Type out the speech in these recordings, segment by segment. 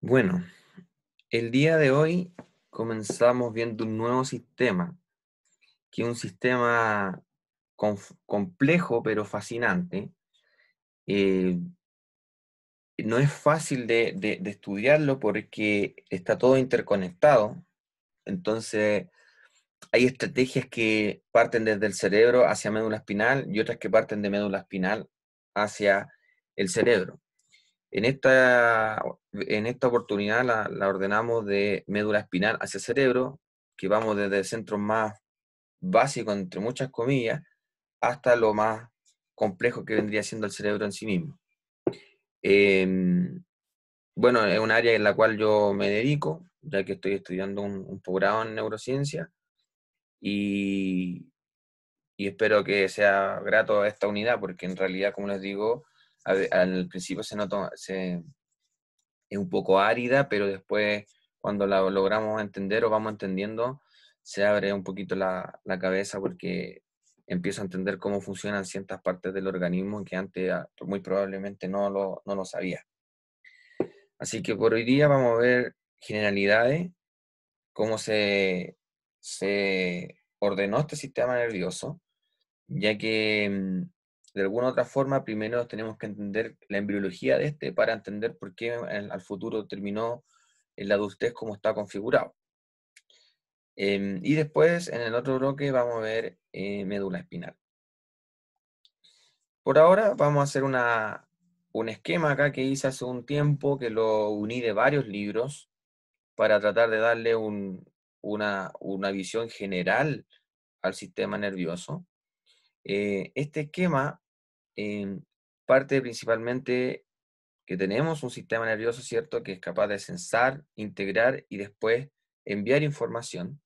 Bueno, el día de hoy comenzamos viendo un nuevo sistema, que es un sistema complejo pero fascinante. Eh, no es fácil de, de, estudiarlo porque está todo interconectado. Entonces, hay estrategias que parten desde el cerebro hacia médula espinal y otras que parten de médula espinal hacia el cerebro. En esta, en esta oportunidad la, ordenamos de médula espinal hacia cerebro, que vamos desde el centro más básico, entre muchas comillas, hasta lo más complejo que vendría siendo el cerebro en sí mismo. Em, bueno, es un área en la cual yo me dedico, ya que estoy estudiando un, un posgrado en neurociencia y, y espero que sea grato a esta unidad, porque en realidad, como les digo, al principio se notó, se, es un poco árida, pero después cuando la logramos entender o vamos entendiendo, se abre un poquito la, la cabeza porque empiezo a entender cómo funcionan ciertas partes del organismo que antes ah, muy probablemente no lo, no lo sabía. Así que por hoy día vamos a ver generalidades, cómo se, se ordenó este sistema nervioso, ya que mm, de alguna otra forma, primero tenemos que entender la embriología de este para entender por qué al futuro terminó el la adultez como está configurado. Em, y después, en el otro bloque, vamos a ver eh, médula espinal. Por ahora, vamos a hacer una, un esquema acá que hice hace un tiempo, que lo uní de varios libros para tratar de darle una, visión general al sistema nervioso. Eh, este esquema Em, parte principalmente que tenemos un sistema nervioso, ¿cierto?, que es capaz de censar, integrar y después enviar información.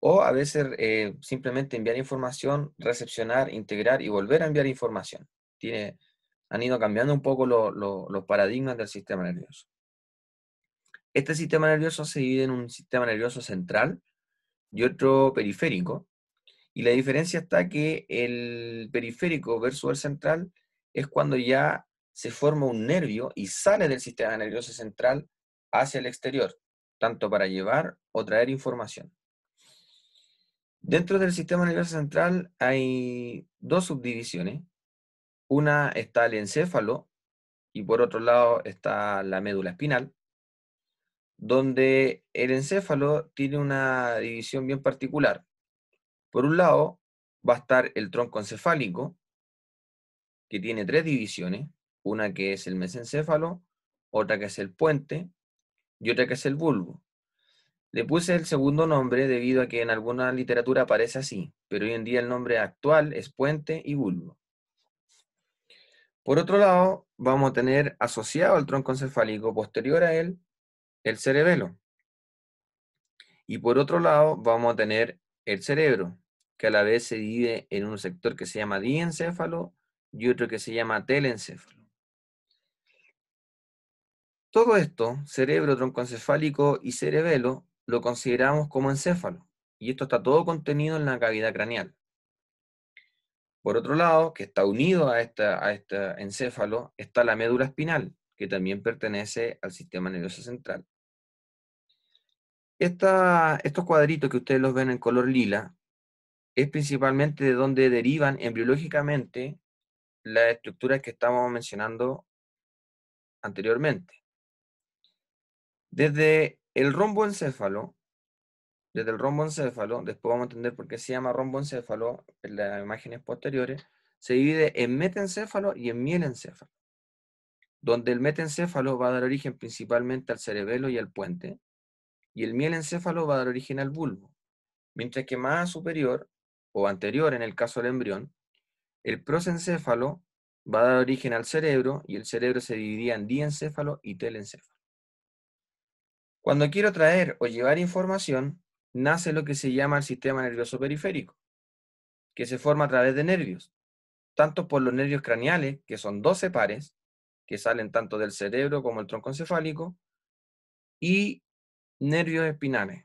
O a veces eh, simplemente enviar información, recepcionar, integrar y volver a enviar información. Tiene, han ido cambiando un poco los paradigmas del sistema nervioso. Este sistema nervioso se divide en un sistema nervioso central y otro periférico, y la diferencia está que el periférico versus el central es cuando ya se forma un nervio y sale del sistema nervioso central hacia el exterior, tanto para llevar o traer información. Dentro del sistema nervioso central hay dos subdivisiones. Una está el encéfalo y por otro lado está la médula espinal, donde el encéfalo tiene una división bien particular. Por un lado, va a estar el tronco encefálico, que tiene tres divisiones, una que es el mesencéfalo, otra que es el puente y otra que es el bulbo. Le puse el segundo nombre debido a que en alguna literatura aparece así, pero hoy en día el nombre actual es puente y bulbo. Por otro lado, vamos a tener asociado al tronco encefálico posterior a él el cerebelo. Y por otro lado, vamos a tener el cerebro, que a la vez se divide en un sector que se llama diencéfalo y otro que se llama telencéfalo. Todo esto, cerebro, troncoencefálico y cerebelo, lo consideramos como encéfalo, y esto está todo contenido en la cavidad craneal. Por otro lado, que está unido a este a encéfalo, está la médula espinal, que también pertenece al sistema nervioso central estos cuadritos que ustedes los ven en color lila es principalmente de donde derivan embriológicamente las estructuras que estábamos mencionando anteriormente. Desde el romboencéfalo, desde el romboencéfalo, después vamos a entender por qué se llama romboencéfalo en las imágenes posteriores, se divide en metencéfalo y en mielencéfalo, donde el metencéfalo va a dar origen principalmente al cerebelo y al puente, y el encéfalo va a dar origen al bulbo, mientras que más superior o anterior en el caso del embrión, el prosencéfalo va a dar origen al cerebro y el cerebro se dividía en diencéfalo y telencéfalo. Cuando quiero traer o llevar información, nace lo que se llama el sistema nervioso periférico, que se forma a través de nervios, tanto por los nervios craneales, que son 12 pares, que salen tanto del cerebro como el tronco encefálico, y nervios espinales,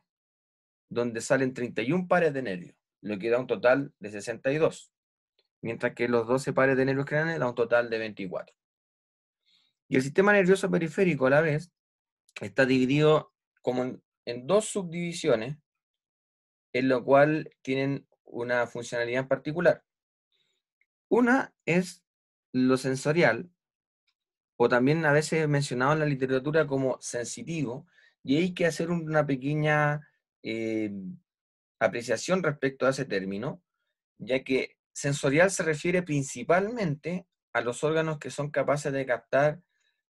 donde salen 31 pares de nervios, lo que da un total de 62, mientras que los 12 pares de nervios craneales da un total de 24. Y el sistema nervioso periférico a la vez está dividido como en, dos subdivisiones, en lo cual tienen una funcionalidad en particular. Una es lo sensorial, o también a veces mencionado en la literatura como sensitivo, y hay que hacer una pequeña eh, apreciación respecto a ese término, ya que sensorial se refiere principalmente a los órganos que son capaces de captar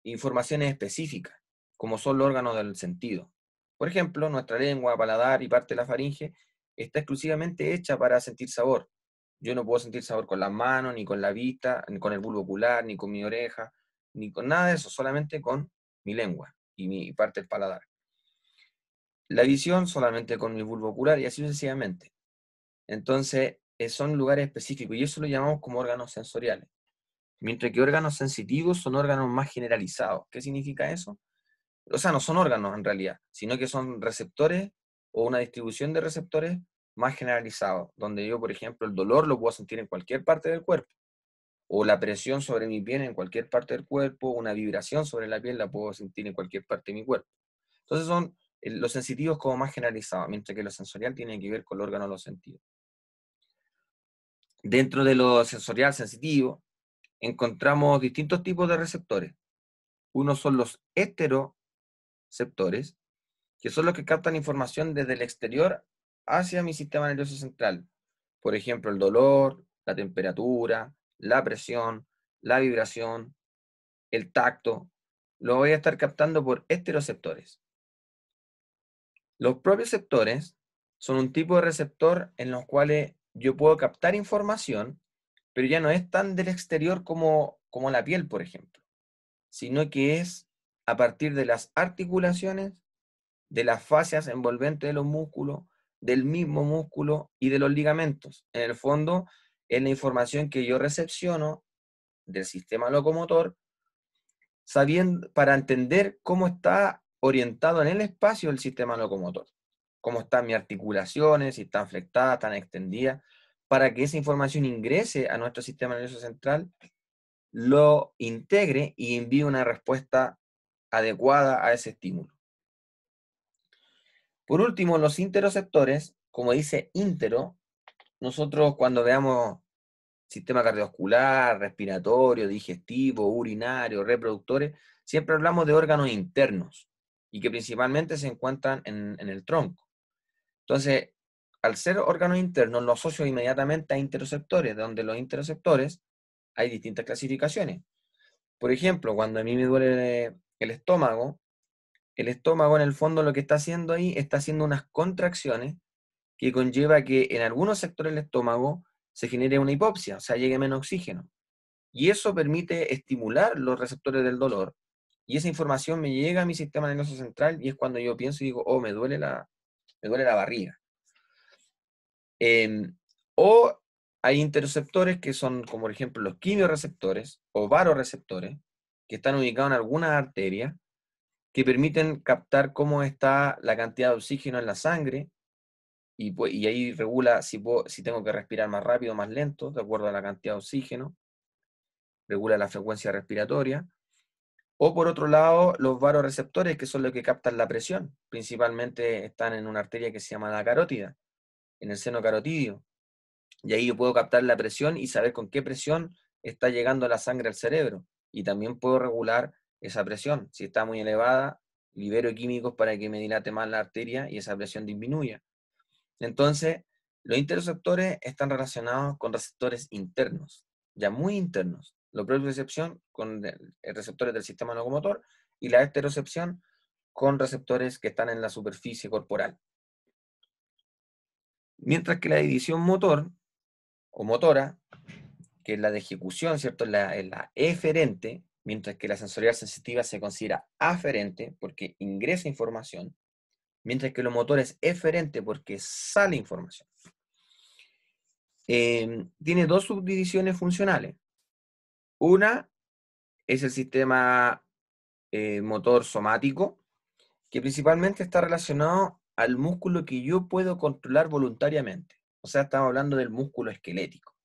informaciones específicas, como son los órganos del sentido. Por ejemplo, nuestra lengua, paladar y parte de la faringe está exclusivamente hecha para sentir sabor. Yo no puedo sentir sabor con las manos, ni con la vista, ni con el bulbo ocular, ni con mi oreja, ni con nada de eso, solamente con mi lengua y mi parte del paladar la visión solamente con mi bulbo ocular y así sucesivamente. Entonces, eh, son lugares específicos y eso lo llamamos como órganos sensoriales. Mientras que órganos sensitivos son órganos más generalizados. ¿Qué significa eso? O sea, no son órganos en realidad, sino que son receptores o una distribución de receptores más generalizados, donde yo, por ejemplo, el dolor lo puedo sentir en cualquier parte del cuerpo, o la presión sobre mi piel en cualquier parte del cuerpo, una vibración sobre la piel la puedo sentir en cualquier parte de mi cuerpo. Entonces son eh, lo sensitivo como más generalizado, mientras que lo sensorial tiene que ver con el órgano de los sentidos. Dentro de lo sensorial sensitivo, encontramos distintos tipos de receptores. Uno son los esteroceptores, que son los que captan información desde el exterior hacia mi sistema nervioso central. Por ejemplo, el dolor, la temperatura, la presión, la vibración, el tacto. Lo voy a estar captando por heteroceptores. Los propios receptores son un tipo de receptor en los cuales yo puedo captar información, pero ya no es tan del exterior como, como la piel, por ejemplo, sino que es a partir de las articulaciones, de las fascias envolventes de los músculos, del mismo músculo y de los ligamentos. En el fondo, es la información que yo recepciono del sistema locomotor, sabiendo, para entender cómo está orientado en el espacio del sistema locomotor. Cómo están mis articulaciones, si están flectadas, están extendidas, para que esa información ingrese a nuestro sistema nervioso central, lo integre y envíe una respuesta adecuada a ese estímulo. Por último, los interoceptores, como dice intero, nosotros cuando veamos sistema cardiovascular, respiratorio, digestivo, urinario, reproductores, siempre hablamos de órganos internos y que principalmente se encuentran en, el tronco. Entonces, al ser órganos internos, lo asocio inmediatamente a interoceptores, donde los interceptores, hay distintas clasificaciones. Por ejemplo, cuando a mí me duele el estómago, el estómago en el fondo lo que está haciendo ahí está haciendo unas contracciones que conlleva que en algunos sectores del estómago se genere una hipopsia, o sea, llegue menos oxígeno. Y eso permite estimular los receptores del dolor y esa información me llega a mi sistema nervioso central y es cuando yo pienso y digo, oh, me duele la, me duele la barriga. Em, o hay interceptores que son, como por ejemplo, los quimioreceptores o varoreceptores, que están ubicados en algunas arterias, que permiten captar cómo está la cantidad de oxígeno en la sangre y, ahí regula si, si tengo que respirar más rápido o más lento, de acuerdo a la cantidad de oxígeno, regula la frecuencia respiratoria o por otro lado, los varoreceptores, que son los que captan la presión, principalmente están en una arteria que se llama la carótida, en el seno carotidio. Y ahí yo puedo captar la presión y saber con qué presión está llegando la sangre al cerebro. Y también puedo regular esa presión. Si está muy elevada, libero químicos para que me dilate más la arteria y esa presión disminuya. Entonces, los interceptores están relacionados con receptores internos, ya muy internos la propriocepción con receptores del sistema locomotor y la esterocepción con receptores que están en la superficie corporal. Mientras que la división motor o motora, que es la de ejecución, ¿cierto? Es la, eferente, mientras que la sensorial sensitiva se considera aferente porque ingresa información, mientras que lo motor es eferente porque sale información. Em, tiene dos subdivisiones funcionales, una es el sistema eh, motor somático, que principalmente está relacionado al músculo que yo puedo controlar voluntariamente. O sea, estamos hablando del músculo esquelético.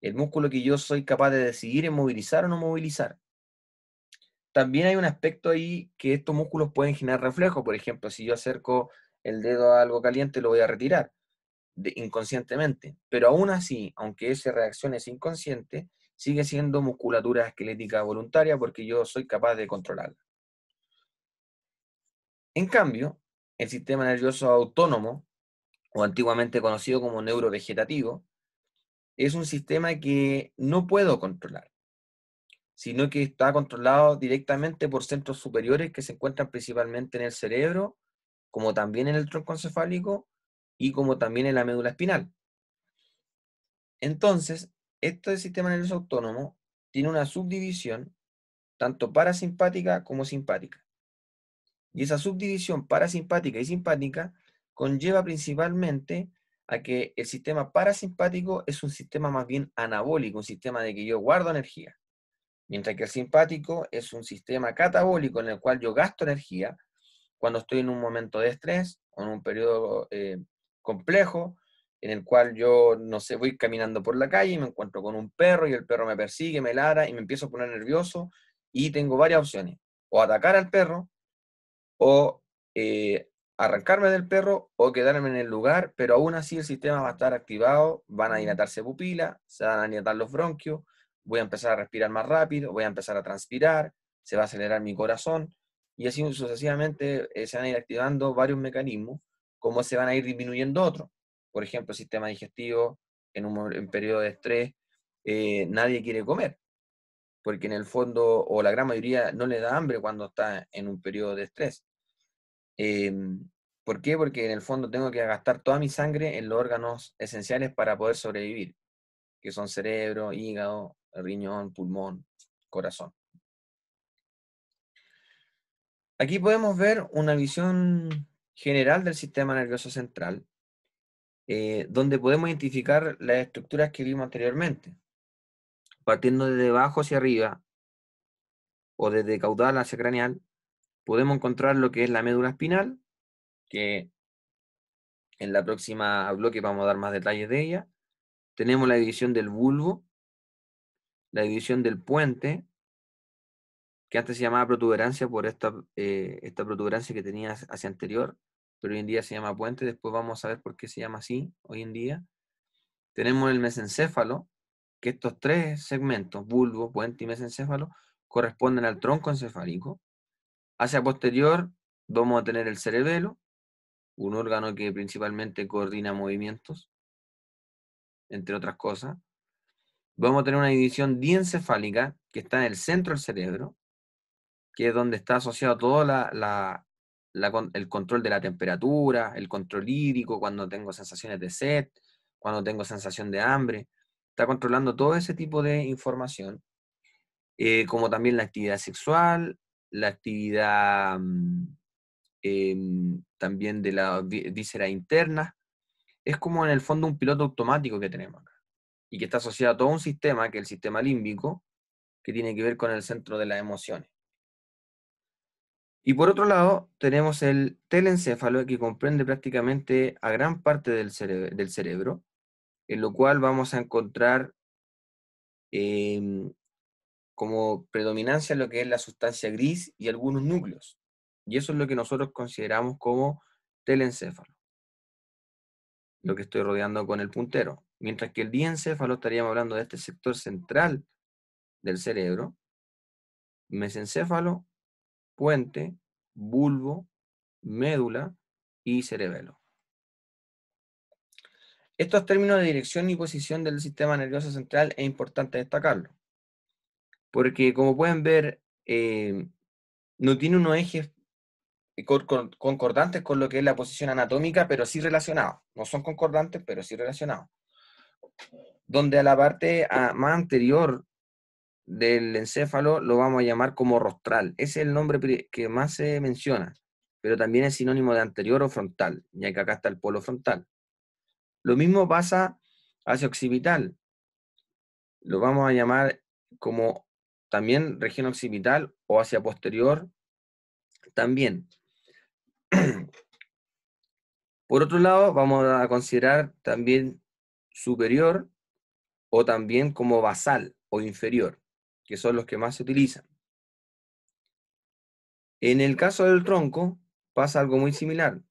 El músculo que yo soy capaz de decidir en movilizar o no movilizar. También hay un aspecto ahí que estos músculos pueden generar reflejos. Por ejemplo, si yo acerco el dedo a algo caliente, lo voy a retirar inconscientemente. Pero aún así, aunque esa reacción es inconsciente, sigue siendo musculatura esquelética voluntaria porque yo soy capaz de controlarla. En cambio, el sistema nervioso autónomo, o antiguamente conocido como neurovegetativo, es un sistema que no puedo controlar, sino que está controlado directamente por centros superiores que se encuentran principalmente en el cerebro, como también en el tronco encefálico, y como también en la médula espinal. Entonces, este sistema nervioso autónomo tiene una subdivisión tanto parasimpática como simpática. Y esa subdivisión parasimpática y simpática conlleva principalmente a que el sistema parasimpático es un sistema más bien anabólico, un sistema de que yo guardo energía, mientras que el simpático es un sistema catabólico en el cual yo gasto energía cuando estoy en un momento de estrés o en un periodo eh, complejo en el cual yo, no sé, voy caminando por la calle y me encuentro con un perro y el perro me persigue, me lara y me empiezo a poner nervioso y tengo varias opciones. O atacar al perro o eh, arrancarme del perro o quedarme en el lugar, pero aún así el sistema va a estar activado, van a dilatarse pupila se van a dilatar los bronquios, voy a empezar a respirar más rápido, voy a empezar a transpirar, se va a acelerar mi corazón y así sucesivamente eh, se van a ir activando varios mecanismos cómo se van a ir disminuyendo otros. Por ejemplo, el sistema digestivo, en un periodo de estrés, eh, nadie quiere comer, porque en el fondo, o la gran mayoría, no le da hambre cuando está en un periodo de estrés. Em, ¿Por qué? Porque en el fondo tengo que gastar toda mi sangre en los órganos esenciales para poder sobrevivir, que son cerebro, hígado, riñón, pulmón, corazón. Aquí podemos ver una visión general del sistema nervioso central, eh, donde podemos identificar las estructuras que vimos anteriormente, partiendo de abajo hacia arriba o desde caudal hacia craneal, podemos encontrar lo que es la médula espinal, que en la próxima bloque vamos a dar más detalles de ella. Tenemos la división del bulbo, la división del puente, que antes se llamaba protuberancia por esta, eh, esta protuberancia que tenía hacia anterior, pero hoy en día se llama puente, después vamos a ver por qué se llama así hoy en día. Tenemos el mesencéfalo, que estos tres segmentos, bulbo, puente y mesencéfalo, corresponden al tronco encefálico. Hacia posterior vamos a tener el cerebelo, un órgano que principalmente coordina movimientos, entre otras cosas. Vamos a tener una división diencefálica que está en el centro del cerebro, que es donde está asociado todo el control de la temperatura, el control hídrico, cuando tengo sensaciones de sed, cuando tengo sensación de hambre. Está controlando todo ese tipo de información, eh, como también la actividad sexual, la actividad mm, em, también de la víscera interna, Es como en el fondo un piloto automático que tenemos y que está asociado a todo un sistema, que es el sistema límbico, que tiene que ver con el centro de las emociones. Y por otro lado, tenemos el telencéfalo, que comprende prácticamente a gran parte del, cerebro, en lo cual vamos a encontrar em, como predominancia lo que es la sustancia gris y algunos núcleos. Y eso es lo que nosotros consideramos como telencéfalo, lo que estoy rodeando con el puntero. Mientras que el diencéfalo estaríamos hablando de este sector central del cerebro, mesencéfalo puente, bulbo, médula y cerebelo. Estos términos de dirección y posición del sistema nervioso central es importante destacarlo, porque como pueden ver, eh, no tiene unos ejes concordantes con lo que es la posición anatómica, pero sí relacionados. No son concordantes, pero sí relacionados. Donde a la parte más anterior del encéfalo lo vamos a llamar como rostral. Ese es el nombre que más se menciona, pero también es sinónimo de anterior o frontal, ya que acá está el polo frontal. Lo mismo pasa hacia occipital. Lo vamos a llamar como también región occipital o hacia posterior también. Por otro lado, vamos a considerar también superior o también como basal o inferior que son los que más se utilizan. En el caso del tronco pasa algo muy similar,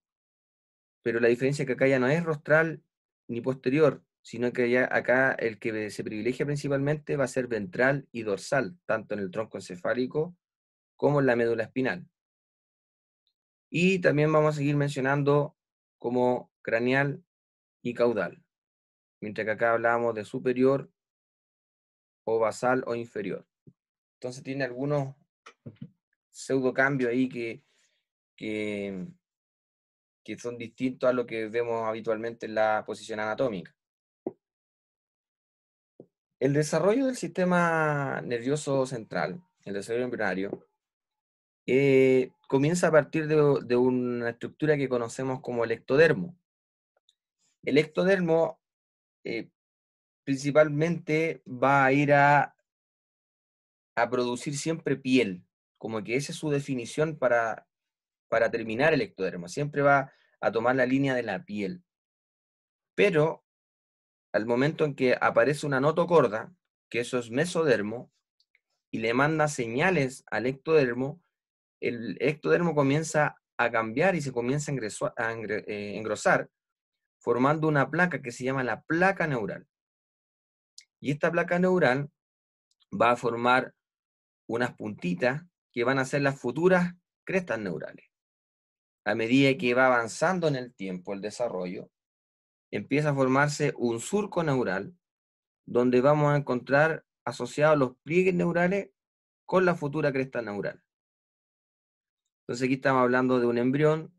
pero la diferencia es que acá ya no es rostral ni posterior, sino que acá el que se privilegia principalmente va a ser ventral y dorsal, tanto en el tronco encefálico como en la médula espinal. Y también vamos a seguir mencionando como craneal y caudal, mientras que acá hablábamos de superior o basal o inferior. Entonces tiene algunos pseudocambios ahí que, que, son distintos a lo que vemos habitualmente en la posición anatómica. El desarrollo del sistema nervioso central, el desarrollo embrionario, eh, comienza a partir de, una estructura que conocemos como el ectodermo. El ectodermo eh, principalmente va a ir a, a producir siempre piel, como que esa es su definición para, para terminar el ectodermo, siempre va a tomar la línea de la piel. Pero al momento en que aparece una notocorda, que eso es mesodermo, y le manda señales al ectodermo, el ectodermo comienza a cambiar y se comienza a eh, engrosar, formando una placa que se llama la placa neural. Y esta placa neural va a formar unas puntitas que van a ser las futuras crestas neurales. A medida que va avanzando en el tiempo el desarrollo, empieza a formarse un surco neural donde vamos a encontrar asociados los pliegues neurales con la futura cresta neural. Entonces aquí estamos hablando de un embrión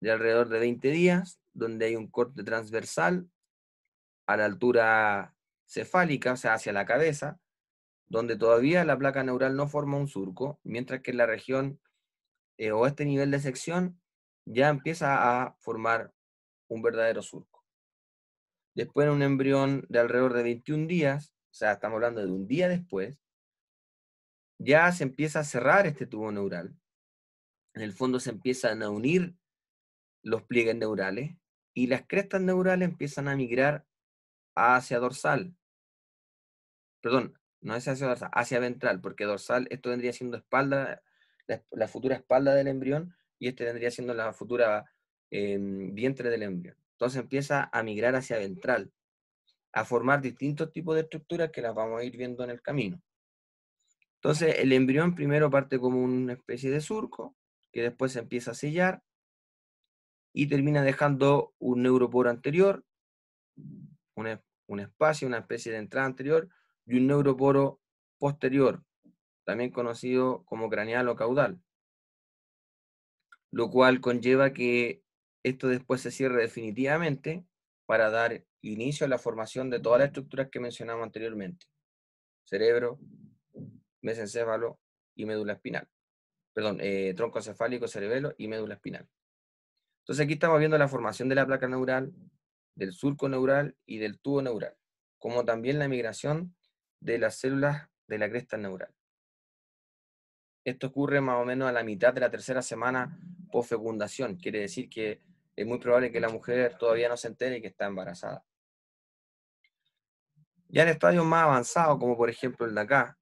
de alrededor de 20 días, donde hay un corte transversal a la altura cefálica, o sea, hacia la cabeza, donde todavía la placa neural no forma un surco, mientras que en la región eh, o este nivel de sección ya empieza a formar un verdadero surco. Después en un embrión de alrededor de 21 días, o sea, estamos hablando de un día después, ya se empieza a cerrar este tubo neural. En el fondo se empiezan a unir los pliegues neurales y las crestas neurales empiezan a migrar hacia dorsal. Perdón, no es hacia dorsal, hacia ventral, porque dorsal, esto vendría siendo espalda, la, futura espalda del embrión, y este vendría siendo la futura em, vientre del embrión. Entonces empieza a migrar hacia ventral, a formar distintos tipos de estructuras que las vamos a ir viendo en el camino. Entonces el embrión primero parte como una especie de surco, que después se empieza a sellar, y termina dejando un neuroporo anterior, un, espacio, una especie de entrada anterior y un neuroporo posterior, también conocido como craneal o caudal, lo cual conlleva que esto después se cierre definitivamente para dar inicio a la formación de todas las estructuras que mencionamos anteriormente, cerebro, mesencéfalo y médula espinal, perdón, eh, tronco cefálico, cerebelo y médula espinal. Entonces aquí estamos viendo la formación de la placa neural, del surco neural y del tubo neural, como también la migración de las células de la cresta neural. Esto ocurre más o menos a la mitad de la tercera semana post fecundación, quiere decir que es muy probable que la mujer todavía no se entere que está embarazada. Ya en estadios más avanzados, como por ejemplo el de acá,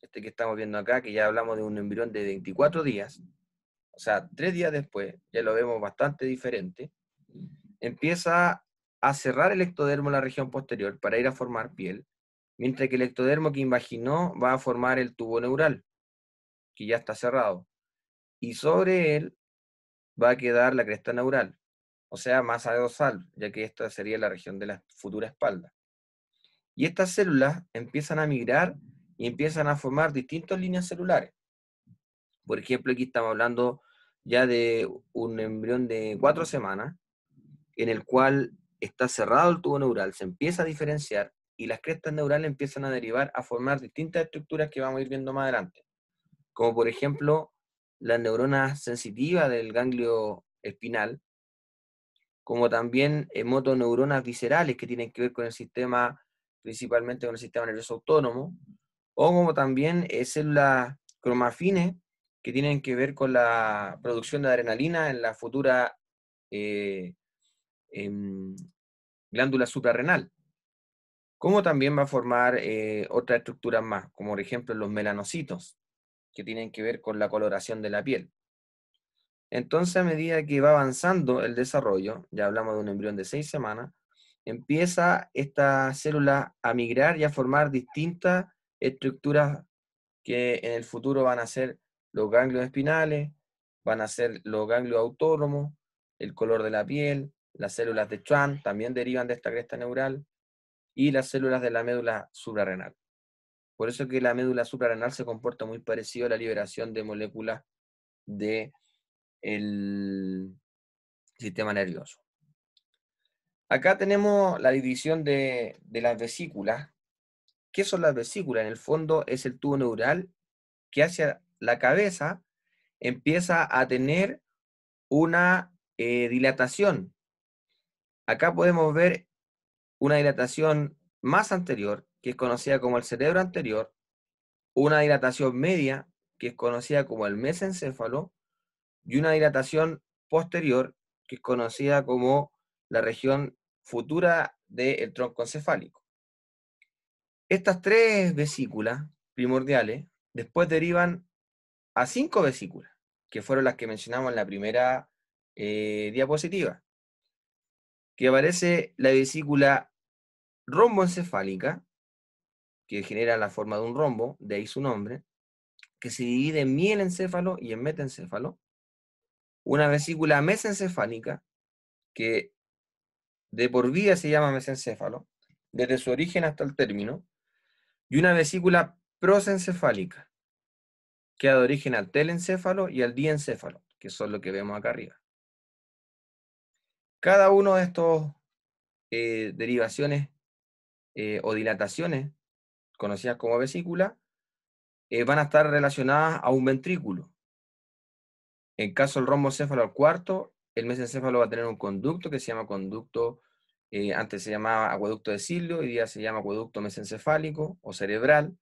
este que estamos viendo acá, que ya hablamos de un embrión de 24 días, o sea, tres días después, ya lo vemos bastante diferente, empieza a cerrar el ectodermo en la región posterior para ir a formar piel, mientras que el ectodermo que imaginó va a formar el tubo neural, que ya está cerrado. Y sobre él va a quedar la cresta neural, o sea, más dorsal, ya que esta sería la región de la futura espalda. Y estas células empiezan a migrar y empiezan a formar distintas líneas celulares. Por ejemplo, aquí estamos hablando ya de un embrión de cuatro semanas, en el cual está cerrado el tubo neural, se empieza a diferenciar y las crestas neurales empiezan a derivar a formar distintas estructuras que vamos a ir viendo más adelante, como por ejemplo las neuronas sensitivas del ganglio espinal, como también eh, motoneuronas viscerales que tienen que ver con el sistema, principalmente con el sistema nervioso autónomo, o como también eh, células cromafines que tienen que ver con la producción de adrenalina en la futura eh, Em, glándula suprarrenal, como también va a formar eh, otras estructuras más, como por ejemplo los melanocitos, que tienen que ver con la coloración de la piel. Entonces, a medida que va avanzando el desarrollo, ya hablamos de un embrión de seis semanas, empieza esta célula a migrar y a formar distintas estructuras que en el futuro van a ser los ganglios espinales, van a ser los ganglios autónomos, el color de la piel, las células de Schwann también derivan de esta cresta neural y las células de la médula suprarrenal. Por eso que la médula suprarrenal se comporta muy parecido a la liberación de moléculas del sistema nervioso. Acá tenemos la división de, las vesículas. ¿Qué son las vesículas? En el fondo es el tubo neural que hacia la cabeza empieza a tener una eh, dilatación Acá podemos ver una dilatación más anterior, que es conocida como el cerebro anterior, una dilatación media, que es conocida como el mesencéfalo, y una dilatación posterior, que es conocida como la región futura del tronco encefálico. Estas tres vesículas primordiales después derivan a cinco vesículas, que fueron las que mencionamos en la primera eh, diapositiva que aparece la vesícula romboencefálica, que genera la forma de un rombo, de ahí su nombre, que se divide en mielencéfalo y en metencefalo. Una vesícula mesencefálica, que de por vida se llama mesencéfalo, desde su origen hasta el término, y una vesícula prosencefálica, que da origen al telencéfalo y al diencéfalo, que son lo que vemos acá arriba. Cada uno de estos eh, derivaciones eh, o dilataciones, conocidas como vesícula, eh, van a estar relacionadas a un ventrículo. En caso del rombocefalo al cuarto, el mesencéfalo va a tener un conducto que se llama conducto, antes se llamaba acueducto de Silvio hoy día se llama acueducto mesencefálico o cerebral.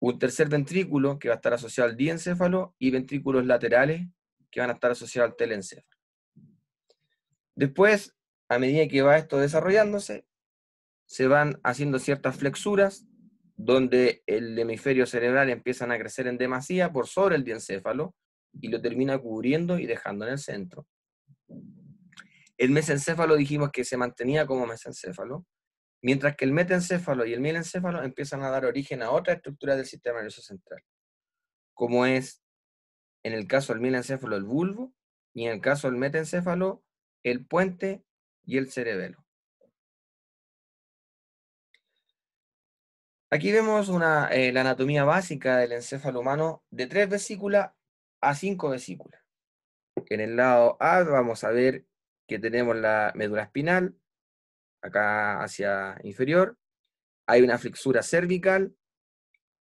Un tercer ventrículo que va a estar asociado al diencéfalo y ventrículos laterales que van a estar asociados al telencéfalo. Después, a medida que va esto desarrollándose, se van haciendo ciertas flexuras donde el hemisferio cerebral empiezan a crecer en demasía por sobre el diencéfalo y lo termina cubriendo y dejando en el centro. El mesencéfalo dijimos que se mantenía como mesencéfalo, mientras que el metencéfalo y el mielencéfalo empiezan a dar origen a otra estructura del sistema nervioso central, como es en el caso del mielencéfalo el bulbo y en el caso del metencéfalo el puente y el cerebelo. Aquí vemos una, eh, la anatomía básica del encéfalo humano de tres vesículas a cinco vesículas. En el lado A vamos a ver que tenemos la médula espinal, acá hacia inferior. Hay una flexura cervical.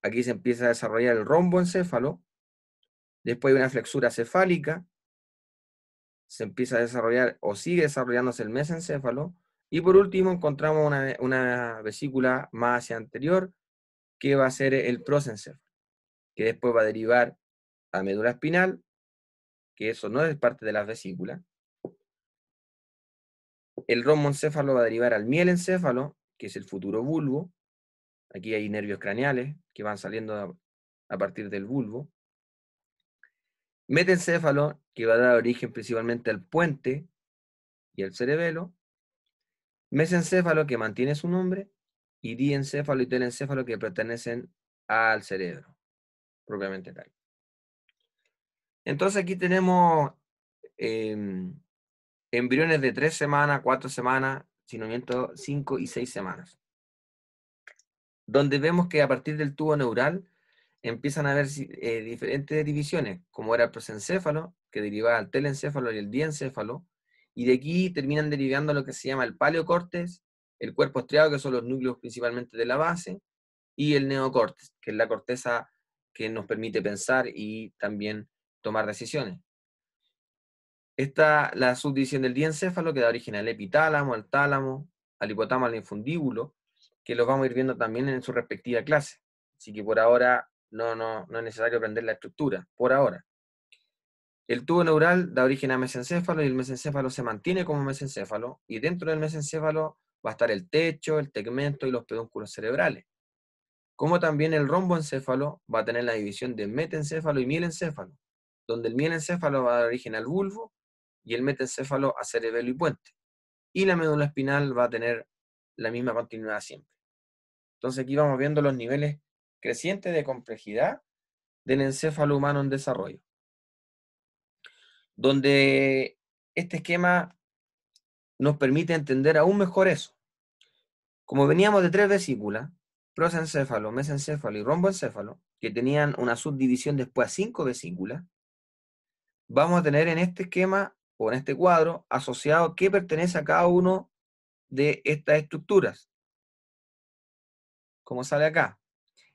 Aquí se empieza a desarrollar el rombo encéfalo, Después hay una flexura cefálica se empieza a desarrollar o sigue desarrollándose el mesencéfalo. Y por último encontramos una, vesícula más hacia anterior que va a ser el prosencéfalo, que después va a derivar a médula espinal, que eso no es parte de la vesícula. El romboencéfalo va a derivar al mielencéfalo, que es el futuro bulbo. Aquí hay nervios craneales que van saliendo a, a partir del bulbo metencéfalo, que va a dar origen principalmente al puente y al cerebelo, mesencéfalo, que mantiene su nombre, y diencéfalo y telencéfalo, que pertenecen al cerebro, propiamente tal. Entonces aquí tenemos em, embriones de tres semanas, cuatro semanas, si cinco y seis semanas, donde vemos que a partir del tubo neural empiezan a haber eh, diferentes divisiones, como era el prosencéfalo, que derivaba al telencéfalo y el diencéfalo, y de aquí terminan derivando lo que se llama el paleocortes, el cuerpo estriado, que son los núcleos principalmente de la base, y el neocortes, que es la corteza que nos permite pensar y también tomar decisiones. Está la subdivisión del diencéfalo, que da origen al epitálamo, al tálamo, al hipotálamo, al infundíbulo, que los vamos a ir viendo también en su respectiva clase. Así que por ahora no, no, no es necesario aprender la estructura, por ahora. El tubo neural da origen a mesencéfalo y el mesencéfalo se mantiene como mesencéfalo y dentro del mesencéfalo va a estar el techo, el tegmento y los pedúnculos cerebrales. Como también el romboencéfalo va a tener la división de metencéfalo y mielencéfalo, donde el mielencéfalo va a dar origen al bulbo y el metencéfalo a cerebelo y puente. Y la médula espinal va a tener la misma continuidad siempre. Entonces aquí vamos viendo los niveles creciente de complejidad del encéfalo humano en desarrollo, donde este esquema nos permite entender aún mejor eso. Como veníamos de tres vesículas, prosencéfalo, mesencéfalo y romboencéfalo, que tenían una subdivisión después a cinco vesículas, vamos a tener en este esquema o en este cuadro asociado qué pertenece a cada uno de estas estructuras. Como sale acá.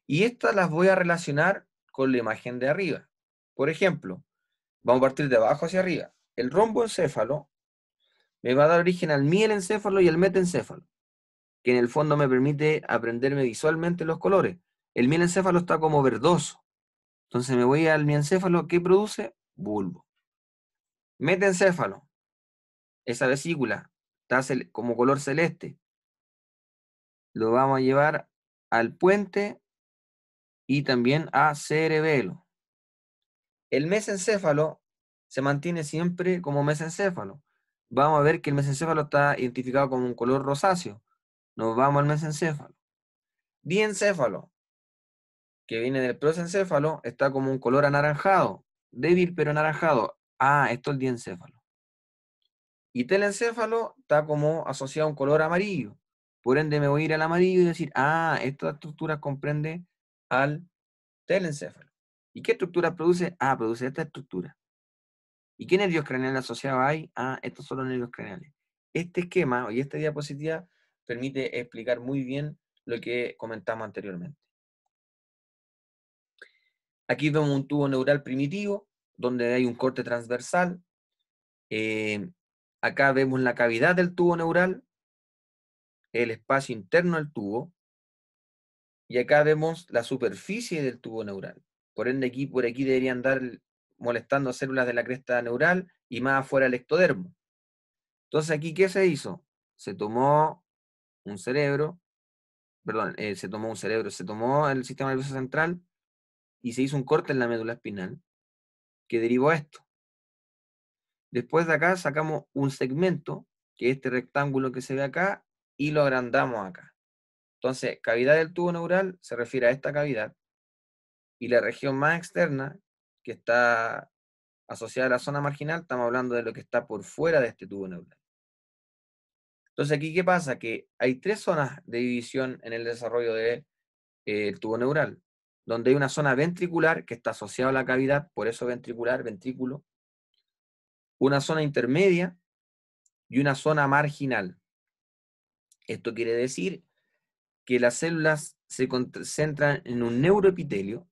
Y estas las voy a relacionar con la imagen de arriba. Por ejemplo, vamos a partir de abajo hacia arriba. El rombo encéfalo me va a dar origen al mielencéfalo y al metencéfalo, que en el fondo me permite aprenderme visualmente los colores. El mielencéfalo está como verdoso. Entonces me voy al miencéfalo ¿qué produce? Bulbo. Metencéfalo, esa vesícula, está como color celeste. Lo vamos a llevar al puente y también a cerebelo. El mesencéfalo se mantiene siempre como mesencéfalo. Vamos a ver que el mesencéfalo está identificado como un color rosáceo. Nos vamos al mesencéfalo. Diencéfalo, que viene del prosencéfalo, está como un color anaranjado, débil pero anaranjado. Ah, esto es el diencéfalo. Y telencéfalo está como asociado a un color amarillo. Por ende me voy a ir al amarillo y decir, ah, esta estructura comprende del encéfalo. ¿Y qué estructura produce? Ah, produce esta estructura. ¿Y qué nervios craneales asociados hay? Ah, estos son los nervios craneales. Este esquema y esta diapositiva permite explicar muy bien lo que comentamos anteriormente. Aquí vemos un tubo neural primitivo, donde hay un corte transversal. Eh, acá vemos la cavidad del tubo neural, el espacio interno del tubo, y acá vemos la superficie del tubo neural. Por ende, aquí, por aquí deberían dar molestando células de la cresta neural y más afuera el ectodermo. Entonces aquí, ¿qué se hizo? Se tomó un cerebro, perdón, eh, se tomó un cerebro, se tomó el sistema nervioso central y se hizo un corte en la médula espinal que derivó esto. Después de acá sacamos un segmento, que es este rectángulo que se ve acá, y lo agrandamos acá. Entonces, cavidad del tubo neural se refiere a esta cavidad y la región más externa, que está asociada a la zona marginal, estamos hablando de lo que está por fuera de este tubo neural. Entonces, aquí, ¿qué pasa? Que hay tres zonas de división en el desarrollo del eh, tubo neural, donde hay una zona ventricular que está asociada a la cavidad, por eso ventricular, ventrículo, una zona intermedia y una zona marginal. Esto quiere decir que las células se concentran en un neuroepitelio.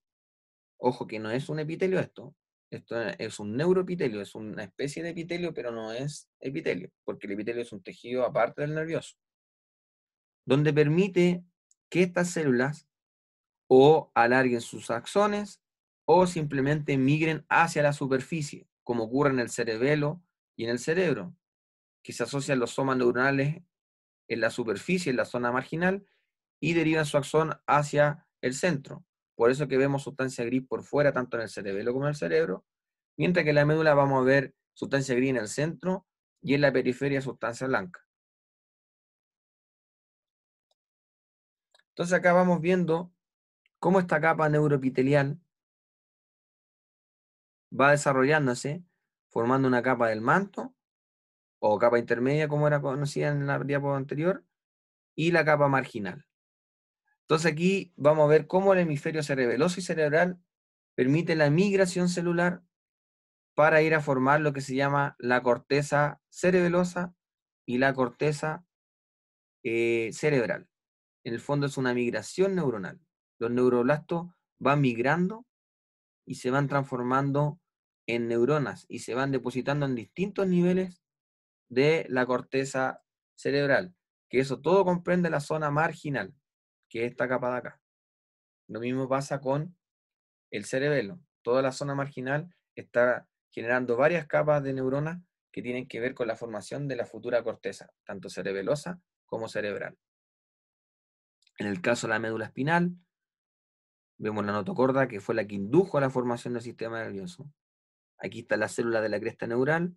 Ojo que no es un epitelio esto, esto es un neuroepitelio, es una especie de epitelio, pero no es epitelio, porque el epitelio es un tejido aparte del nervioso, donde permite que estas células o alarguen sus axones o simplemente migren hacia la superficie, como ocurre en el cerebelo y en el cerebro, que se asocian los somas neuronales en la superficie, en la zona marginal, y deriva su axón hacia el centro. Por eso que vemos sustancia gris por fuera, tanto en el cerebelo como en el cerebro, mientras que en la médula vamos a ver sustancia gris en el centro y en la periferia sustancia blanca. Entonces acá vamos viendo cómo esta capa neuroepitelial va desarrollándose, formando una capa del manto, o capa intermedia como era conocida en la diapositiva anterior, y la capa marginal. Entonces aquí vamos a ver cómo el hemisferio cerebeloso y cerebral permite la migración celular para ir a formar lo que se llama la corteza cerebelosa y la corteza eh, cerebral. En el fondo es una migración neuronal. Los neuroblastos van migrando y se van transformando en neuronas y se van depositando en distintos niveles de la corteza cerebral, que eso todo comprende la zona marginal que es esta capa de acá. Lo mismo pasa con el cerebelo. Toda la zona marginal está generando varias capas de neuronas que tienen que ver con la formación de la futura corteza, tanto cerebelosa como cerebral. En el caso de la médula espinal, vemos la notocorda, que fue la que indujo a la formación del sistema nervioso. Aquí está la célula de la cresta neural,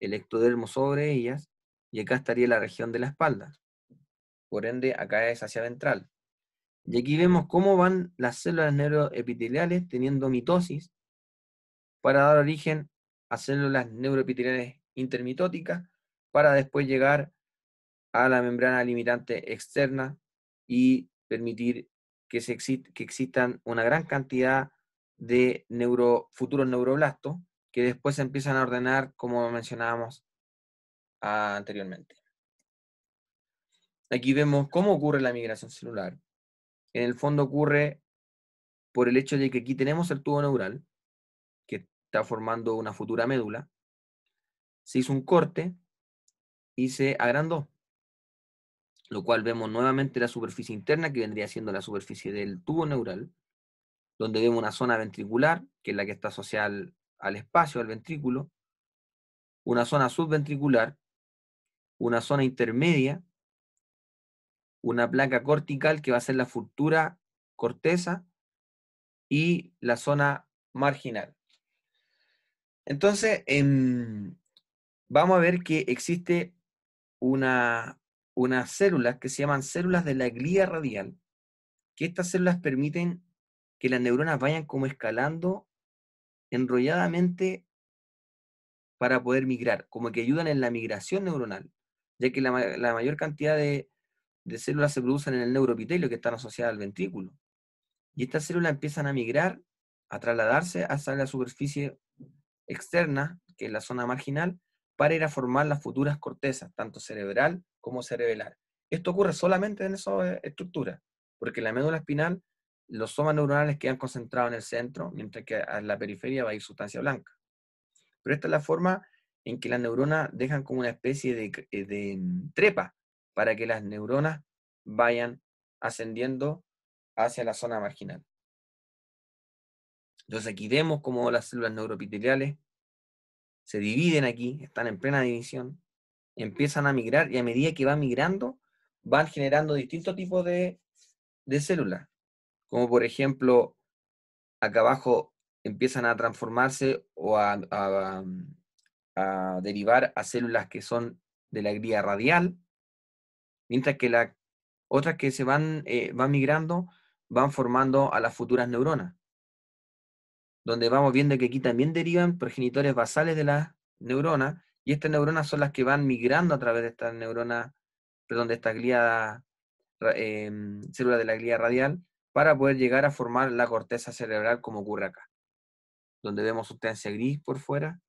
el ectodermo sobre ellas, y acá estaría la región de la espalda. Por ende, acá es hacia ventral. Y aquí vemos cómo van las células neuroepiteliales teniendo mitosis para dar origen a células neuroepiteliales intermitóticas para después llegar a la membrana limitante externa y permitir que, existan una gran cantidad de futuros neuroblastos que después se empiezan a ordenar como mencionábamos anteriormente. Aquí vemos cómo ocurre la migración celular en el fondo ocurre por el hecho de que aquí tenemos el tubo neural, que está formando una futura médula, se hizo un corte y se agrandó, lo cual vemos nuevamente la superficie interna, que vendría siendo la superficie del tubo neural, donde vemos una zona ventricular, que es la que está asociada al, espacio, al ventrículo, una zona subventricular, una zona intermedia, una placa cortical que va a ser la futura corteza y la zona marginal. Entonces, em, vamos a ver que existe una, unas células que se llaman células de la glía radial, que estas células permiten que las neuronas vayan como escalando enrolladamente para poder migrar, como que ayudan en la migración neuronal, ya que la, la mayor cantidad de de células se producen en el neuroepitelio que están asociadas al ventrículo. Y estas células empiezan a migrar, a trasladarse hasta la superficie externa, que es la zona marginal, para ir a formar las futuras cortezas, tanto cerebral como cerebelar. Esto ocurre solamente en esa eh, estructuras, porque en la médula espinal, los somas neuronales quedan concentrados en el centro, mientras que a la periferia va a ir sustancia blanca. Pero esta es la forma en que las neuronas dejan como una especie de, eh, de mm, trepa para que las neuronas vayan ascendiendo hacia la zona marginal. Entonces aquí vemos cómo las células neuropiteliales se dividen aquí, están en plena división, empiezan a migrar y a medida que van migrando, van generando distintos tipos de, células. Como por ejemplo, acá abajo empiezan a transformarse o a, a, derivar a células que son de la gría radial, mientras que las otras que se van, eh, van migrando van formando a las futuras neuronas, donde vamos viendo que aquí también derivan progenitores basales de las neuronas, y estas neuronas son las que van migrando a través de estas neuronas, perdón, de esta glía, em, célula de la glía radial, para poder llegar a formar la corteza cerebral como ocurre acá, donde vemos sustancia gris por fuera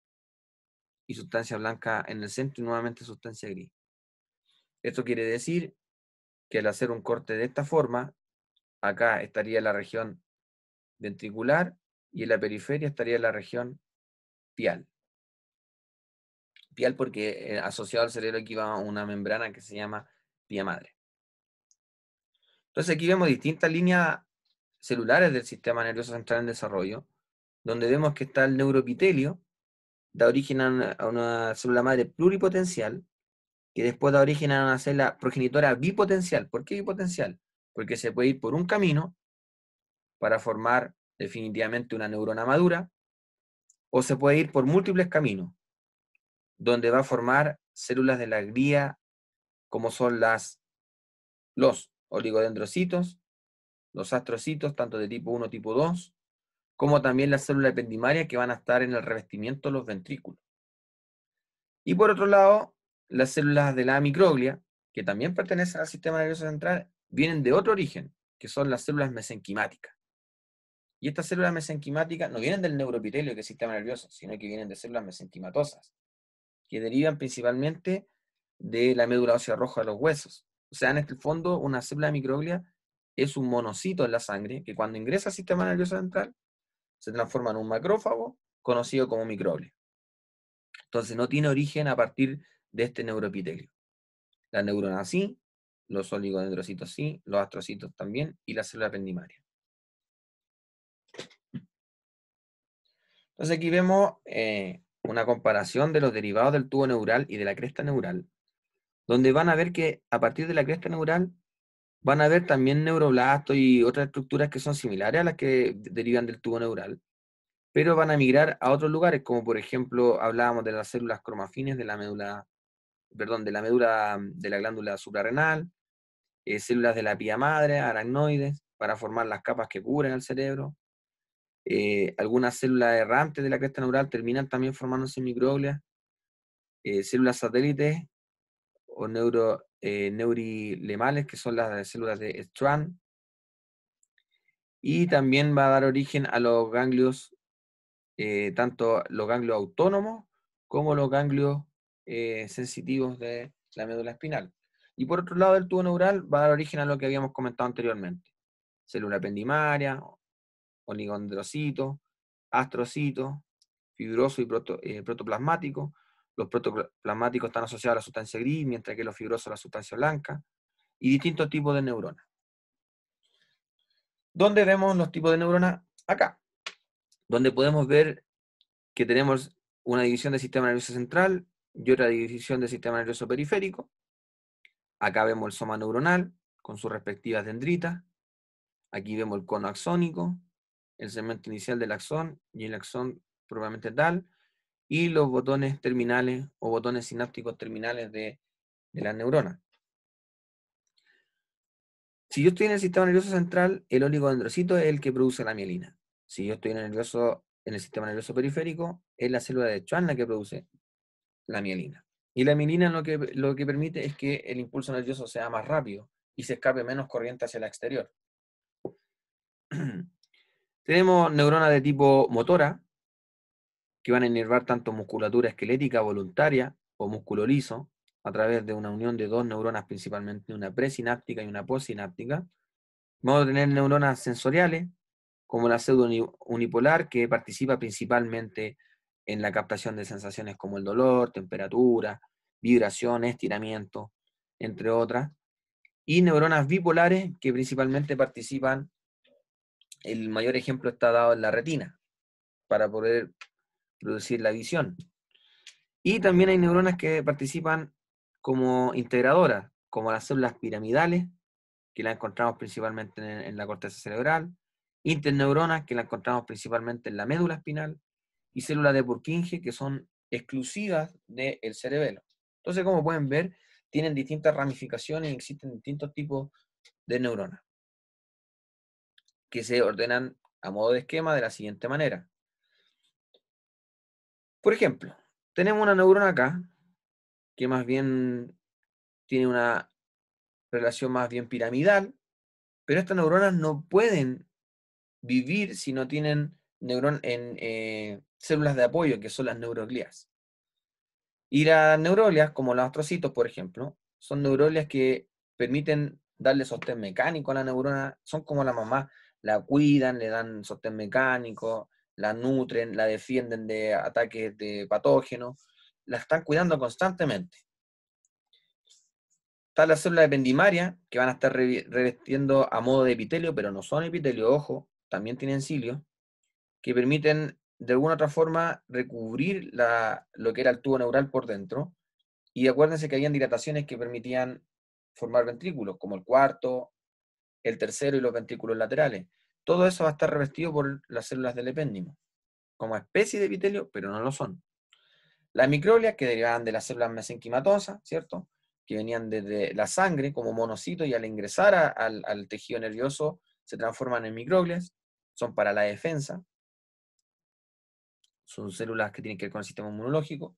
y sustancia blanca en el centro y nuevamente sustancia gris. Esto quiere decir que al hacer un corte de esta forma, acá estaría la región ventricular y en la periferia estaría la región pial. Pial porque eh, asociado al cerebro aquí va una membrana que se llama pia madre. Entonces aquí vemos distintas líneas celulares del sistema nervioso central en desarrollo, donde vemos que está el neuroepitelio, da origen a una célula madre pluripotencial, que después da origen a una célula progenitora bipotencial. ¿Por qué bipotencial? Porque se puede ir por un camino para formar definitivamente una neurona madura, o se puede ir por múltiples caminos, donde va a formar células de la gría, como son los oligodendrocitos, los astrocitos, tanto de tipo 1, tipo 2, como también las células ependimarias que van a estar en el revestimiento de los ventrículos. Y por otro lado, las células de la microglia, que también pertenecen al sistema nervioso central, vienen de otro origen, que son las células mesenquimáticas. Y estas células mesenquimáticas no vienen del neuropitelio, que es el sistema nervioso, sino que vienen de células mesenquimatosas, que derivan principalmente de la médula ósea roja de los huesos. O sea, en este fondo, una célula de microglia es un monocito en la sangre que cuando ingresa al sistema nervioso central se transforma en un macrófago conocido como microglia. Entonces no tiene origen a partir de este neuroepitelio. la neuronas sí, los oligodendrocitos sí, los astrocitos también y la célula pendimaria. Entonces aquí vemos eh, una comparación de los derivados del tubo neural y de la cresta neural, donde van a ver que a partir de la cresta neural van a ver también neuroblastos y otras estructuras que son similares a las que derivan del tubo neural, pero van a migrar a otros lugares, como por ejemplo hablábamos de las células cromafines de la médula perdón, de la médula de la glándula suprarrenal, eh, células de la pía madre, aracnoides, para formar las capas que cubren el cerebro. Eh, algunas células errantes de la cresta neural terminan también formándose en eh, células satélites o neurilemales, que son las células de Strand. Y también va a dar origen a los ganglios, tanto los ganglios autónomos como los ganglios eh, sensitivos de la médula espinal. Y por otro lado, el tubo neural va a dar origen a lo que habíamos comentado anteriormente. Célula pendimaria, oligondrocito, astrocito, fibroso y eh, protoplasmático. Los protoplasmáticos están asociados a la sustancia gris, mientras que los fibrosos a la sustancia blanca. Y distintos tipos de neuronas. ¿Dónde vemos los tipos de neuronas? Acá. Donde podemos ver que tenemos una división del sistema nervioso central, y otra división del sistema nervioso periférico. Acá vemos el soma neuronal con sus respectivas dendritas. Aquí vemos el cono axónico, el segmento inicial del axón y el axón probablemente tal, y los botones terminales o botones sinápticos terminales de, de las neuronas. Si yo estoy en el sistema nervioso central, el oligodendrocito es el que produce la mielina. Si yo estoy en el, nervioso, en el sistema nervioso periférico, es la célula de Schwann la que produce la mielina. Y la mielina lo que, lo que permite es que el impulso nervioso sea más rápido y se escape menos corriente hacia el exterior. Tenemos neuronas de tipo motora, que van a inervar tanto musculatura esquelética voluntaria o músculo liso, a través de una unión de dos neuronas, principalmente una presináptica y una postsináptica. Vamos a tener neuronas sensoriales, como la pseudo unipolar, que participa principalmente en la captación de sensaciones como el dolor, temperatura, vibraciones, estiramiento, entre otras. Y neuronas bipolares que principalmente participan, el mayor ejemplo está dado en la retina, para poder producir la visión. Y también hay neuronas que participan como integradoras, como las células piramidales, que la encontramos principalmente en, la corteza cerebral, interneuronas, que la encontramos principalmente en la médula espinal, y células de Purkinje que son exclusivas del cerebelo. Entonces, como pueden ver, tienen distintas ramificaciones y existen distintos tipos de neuronas que se ordenan a modo de esquema de la siguiente manera. Por ejemplo, tenemos una neurona acá que más bien tiene una relación más bien piramidal, pero estas neuronas no pueden vivir si no tienen neuron en eh, células de apoyo, que son las neuroglias Y las neuroglias, como los astrocitos, por ejemplo, son neuroglias que permiten darle sostén mecánico a la neurona, son como la mamá, la cuidan, le dan sostén mecánico, la nutren, la defienden de ataques de patógenos, la están cuidando constantemente. Están las células dependimaria, que van a estar revestiendo a modo de epitelio, pero no son epitelio, ojo, también tienen cilio que permiten de alguna otra forma recubrir lo que era el tubo neural por dentro. Y acuérdense que habían dilataciones que permitían formar ventrículos, como el cuarto, el tercero y los ventrículos laterales. Todo eso va a estar revestido por las células del epéndimo, como especie de epitelio, pero no lo son. Las microglias, que derivaban de las células mesenquimatosas, ¿cierto? Que venían desde la sangre como monocitos y al ingresar al, al tejido nervioso se transforman en microglias, son para la defensa son células que tienen que ver con el sistema inmunológico,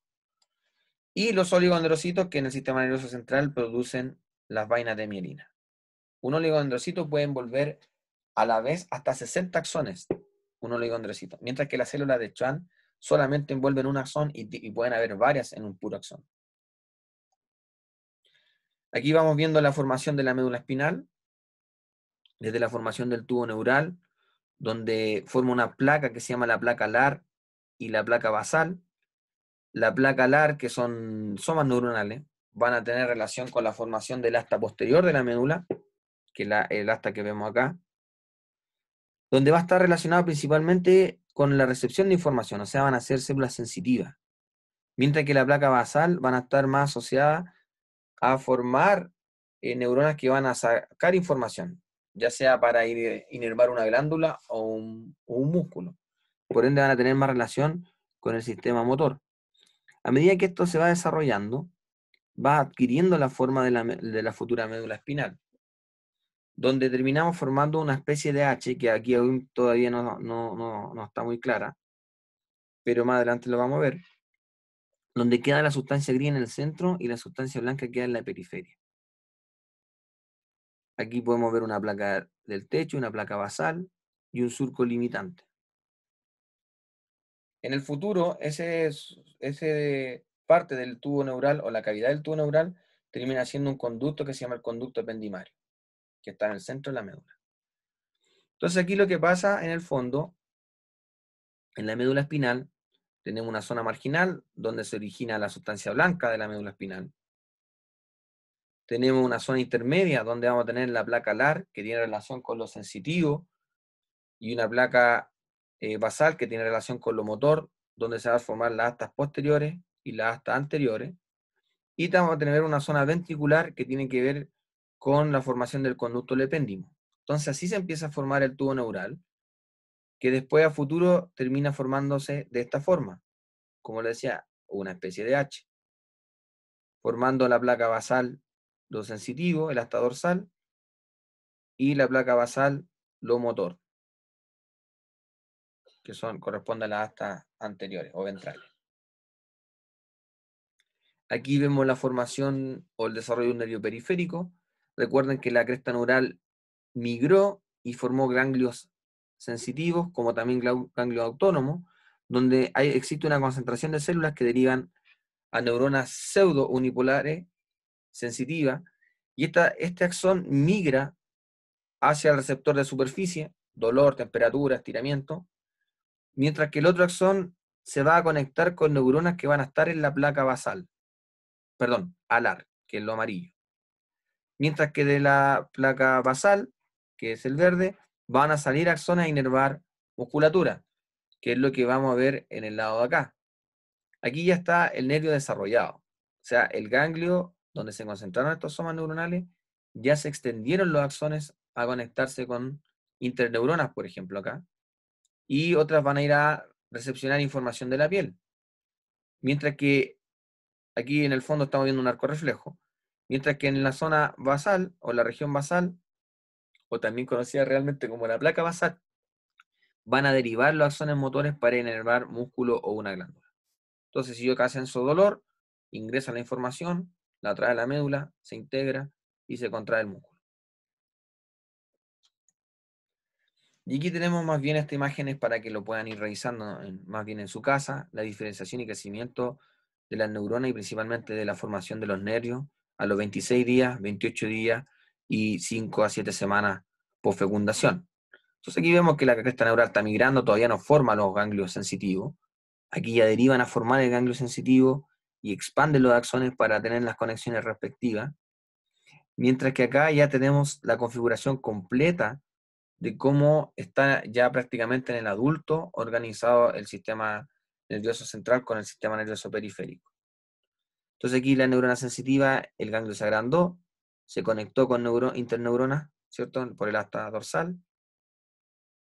y los oligodendrocitos que en el sistema nervioso central producen las vainas de mielina. Un oligodendrocito puede envolver a la vez hasta 60 axones, un oligodendrocito, mientras que las células de Schwann solamente envuelven un axón y, y pueden haber varias en un puro axón. Aquí vamos viendo la formación de la médula espinal, desde la formación del tubo neural, donde forma una placa que se llama la placa LAR, y la placa basal, la placa alar, que son somas neuronales, van a tener relación con la formación del asta posterior de la médula, que es el asta que vemos acá, donde va a estar relacionado principalmente con la recepción de información, o sea, van a ser células sensitivas. Mientras que la placa basal van a estar más asociada a formar eh, neuronas que van a sacar información, ya sea para inervar una glándula o un músculo por ende van a tener más relación con el sistema motor. A medida que esto se va desarrollando, va adquiriendo la forma de la, futura médula espinal, donde terminamos formando una especie de H, que aquí aún todavía no, no está muy clara, pero más adelante lo vamos a ver, donde queda la sustancia gris en el centro y la sustancia blanca queda en la periferia. Aquí podemos ver una placa del techo, una placa basal y un surco limitante. En el futuro, ese, parte del tubo neural o la cavidad del tubo neural termina siendo un conducto que se llama el conducto pendimario, que está en el centro de la médula. Entonces aquí lo que pasa en el fondo, en la médula espinal, tenemos una zona marginal donde se origina la sustancia blanca de la médula espinal. Tenemos una zona intermedia donde vamos a tener la placa LAR, que tiene relación con lo sensitivo, y una placa eh, basal que tiene relación con lo motor, donde se van a formar las astas posteriores y las astas anteriores. Y vamos a tener una zona ventricular que tiene que ver con la formación del conducto lepéndimo. Entonces así se empieza a formar el tubo neural, que después a futuro termina formándose de esta forma, como le decía, una especie de H, formando la placa basal lo sensitivo, el asta dorsal, y la placa basal lo motor que son, corresponden a las astas anteriores o ventrales. Aquí vemos la formación o el desarrollo de un nervio periférico. Recuerden que la cresta neural migró y formó ganglios sensitivos, como también ganglios autónomos, donde hay, existe una concentración de células que derivan a neuronas pseudo unipolares sensitivas, y esta, este axón migra hacia el receptor de superficie, dolor, temperatura, estiramiento, mientras que el otro axón se va a conectar con neuronas que van a estar en la placa basal, perdón, alar, que es lo amarillo. Mientras que de la placa basal, que es el verde, van a salir axones a inervar musculatura, que es lo que vamos a ver en el lado de acá. Aquí ya está el nervio desarrollado, o sea, el ganglio donde se concentraron estos somas neuronales, ya se extendieron los axones a conectarse con interneuronas, por ejemplo, acá, y otras van a ir a recepcionar información de la piel. Mientras que aquí en el fondo estamos viendo un arco reflejo, mientras que en la zona basal o la región basal, o también conocida realmente como la placa basal, van a derivar los axones motores para enervar músculo o una glándula. Entonces, si yo en su dolor, ingresa la información, la trae a la médula, se integra y se contrae el músculo. Y aquí tenemos más bien estas imágenes para que lo puedan ir revisando más bien en su casa, la diferenciación y crecimiento de las neuronas y principalmente de la formación de los nervios a los 26 días, 28 días y 5 a 7 semanas por fecundación. Entonces aquí vemos que la cresta neural está migrando, todavía no forma los ganglios sensitivos. Aquí ya derivan a formar el ganglio sensitivo y expanden los axones para tener las conexiones respectivas. Mientras que acá ya tenemos la configuración completa de cómo está ya prácticamente en el adulto organizado el sistema nervioso central con el sistema nervioso periférico. Entonces aquí la neurona sensitiva, el ganglio se agrandó, se conectó con interneuronas, ¿cierto? Por el asta dorsal.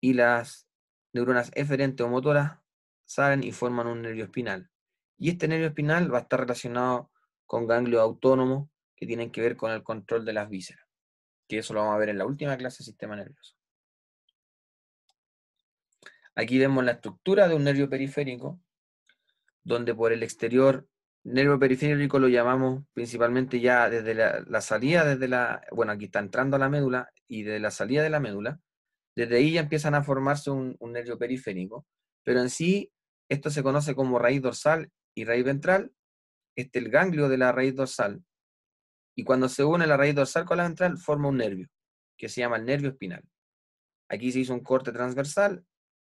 Y las neuronas eferentes o motoras salen y forman un nervio espinal. Y este nervio espinal va a estar relacionado con ganglios autónomo que tienen que ver con el control de las vísceras. Que eso lo vamos a ver en la última clase sistema nervioso. Aquí vemos la estructura de un nervio periférico, donde por el exterior, nervio periférico lo llamamos principalmente ya desde la, salida, desde la, bueno, aquí está entrando a la médula y desde la salida de la médula, desde ahí ya empiezan a formarse un, un nervio periférico, pero en sí esto se conoce como raíz dorsal y raíz ventral, este es el ganglio de la raíz dorsal, y cuando se une la raíz dorsal con la ventral forma un nervio, que se llama el nervio espinal. Aquí se hizo un corte transversal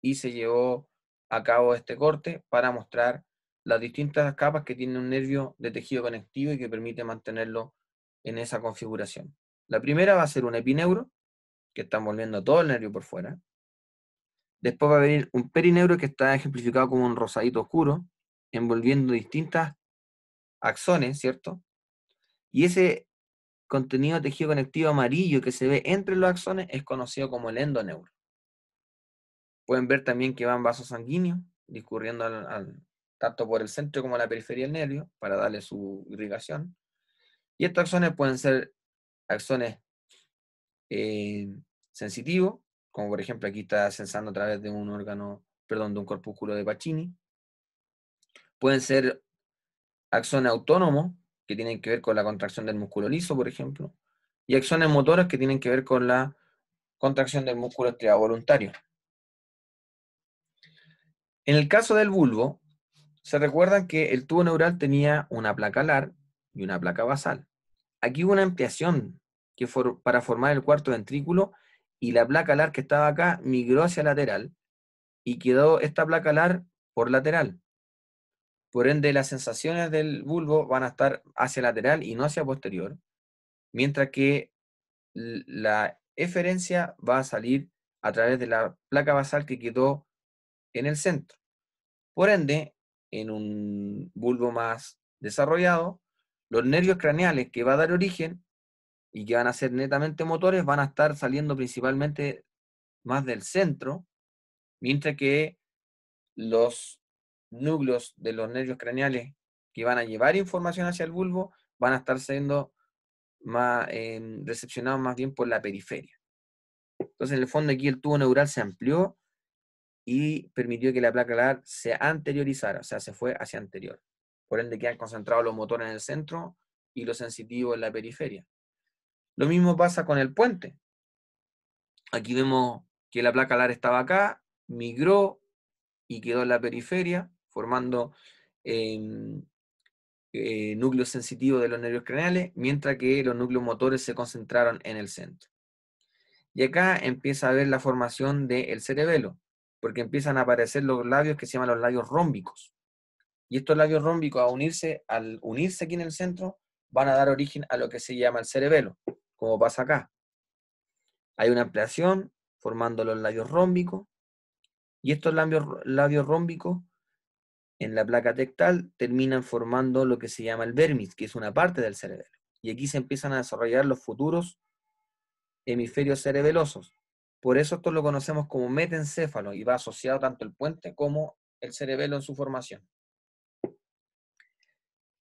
y se llevó a cabo este corte para mostrar las distintas capas que tiene un nervio de tejido conectivo y que permite mantenerlo en esa configuración. La primera va a ser un epineuro, que está envolviendo todo el nervio por fuera. Después va a venir un perineuro que está ejemplificado como un rosadito oscuro, envolviendo distintas axones, ¿cierto? Y ese contenido de tejido conectivo amarillo que se ve entre los axones es conocido como el endoneuro. Pueden ver también que van vasos sanguíneos discurriendo tanto por el centro como la periferia del nervio para darle su irrigación. Y estos axones pueden ser axones eh, sensitivos, como por ejemplo aquí está sensando a través de un órgano, perdón, de un corpúsculo de Pacini. Pueden ser axones autónomos, que tienen que ver con la contracción del músculo liso, por ejemplo, y axones motoras que tienen que ver con la contracción del músculo estriado voluntario. En el caso del bulbo, se recuerdan que el tubo neural tenía una placa alar y una placa basal. Aquí hubo una ampliación que para formar el cuarto ventrículo y la placa alar que estaba acá migró hacia lateral y quedó esta placa alar por lateral. Por ende, las sensaciones del bulbo van a estar hacia lateral y no hacia posterior, mientras que la eferencia va a salir a través de la placa basal que quedó en el centro. Por ende, en un bulbo más desarrollado, los nervios craneales que va a dar origen y que van a ser netamente motores van a estar saliendo principalmente más del centro, mientras que los núcleos de los nervios craneales que van a llevar información hacia el bulbo van a estar siendo más, em, recepcionados más bien por la periferia. Entonces, en el fondo aquí el tubo neural se amplió y permitió que la placa alar se anteriorizara, o sea, se fue hacia anterior. Por ende, quedan concentrados los motores en el centro y los sensitivos en la periferia. Lo mismo pasa con el puente. Aquí vemos que la placa alar estaba acá, migró y quedó en la periferia, formando em, eh, núcleos sensitivos de los nervios craneales, mientras que los núcleos motores se concentraron en el centro. Y acá empieza a ver la formación del cerebelo porque empiezan a aparecer los labios que se llaman los labios rómbicos. Y estos labios rómbicos, a unirse, al unirse aquí en el centro, van a dar origen a lo que se llama el cerebelo, como pasa acá. Hay una ampliación formando los labios rómbicos, y estos labios, labios rómbicos en la placa tectal terminan formando lo que se llama el vermis, que es una parte del cerebelo. Y aquí se empiezan a desarrollar los futuros hemisferios cerebelosos, por eso esto lo conocemos como metencéfalo y va asociado tanto el puente como el cerebelo en su formación.